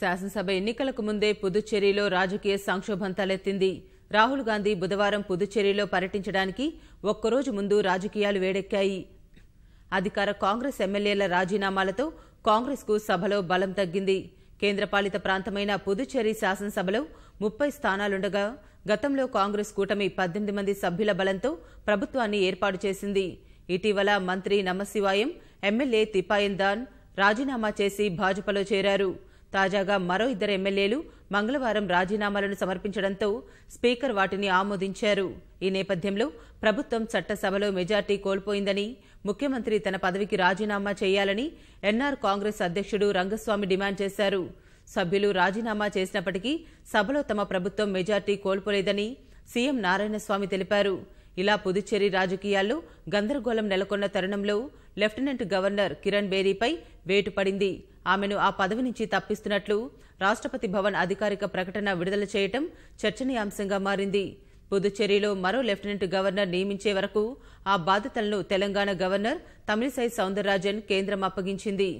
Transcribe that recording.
శాసనసభ ఎన్నికలకు ముందే పుదుచ్చేరిలో రాజకీయ సంక్షోభం తలెత్తింది రాహుల్ గాంధీ బుధవారం పుదుచ్చేరిలో పర్యటించడానికి ఒక్కరోజు ముందు రాజకీయాలు వేడెక్కాయి అధికార కాంగ్రెస్ ఎమ్మెల్యేల రాజీనామాలతో కాంగ్రెస్కు సభలో బలం తగ్గింది కేంద్రపాలిత ప్రాంతమైన పుదుచ్చేరి శాసనసభలో ముప్పై స్థానాలుండగా గతంలో కాంగ్రెస్ కూటమి పద్దెనిమిది మంది సభ్యుల బలంతో ప్రభుత్వాన్ని ఏర్పాటు చేసింది ఇటీవల మంత్రి నమశివాయం ఎమ్మెల్యే తిపాయందాన్ రాజీనామా చేసి భాజపాలో చేరారు తాజాగా మరో ఇద్దరు ఎమ్మెల్యేలు మంగళవారం రాజీనామాలను సమర్పించడంతో స్పీకర్ వాటిని ఆమోదించారు ఈ నేపథ్యంలో ప్రభుత్వం చట్టసభలో మెజార్టీ కోల్పోయిందని ముఖ్యమంత్రి తన పదవికి రాజీనామా చేయాలని ఎన్ఆర్ కాంగ్రెస్ అధ్యక్షుడు రంగస్వామి డిమాండ్ చేశారు సభ్యులు రాజీనామా చేసినప్పటికీ సభలో తమ ప్రభుత్వం మెజార్టీ కోల్పోలేదని సీఎం నారాయణస్వామి తెలిపారు ఇలా పుదుచ్చేరి రాజకీయాల్లో గందరగోళం నెలకొన్న తరుణంలో లెఫ్టినెంట్ గవర్నర్ కిరణ్ బేరీపై వేటు పడింది ఆమెను ఆ పదవి నుంచి తప్పిస్తున్నట్లు రాష్ట్రపతి భవన్ అధికారిక ప్రకటన విడుదల చేయటం చర్చనీయాంశంగా మారింది పుదుచ్చేరిలో మరో లెఫ్టినెంట్ గవర్నర్ నియమించే వరకు ఆ బాధ్యతలను తెలంగాణ గవర్నర్ తమిళిసై సౌందరరాజన్ కేంద్రం అప్పగించింది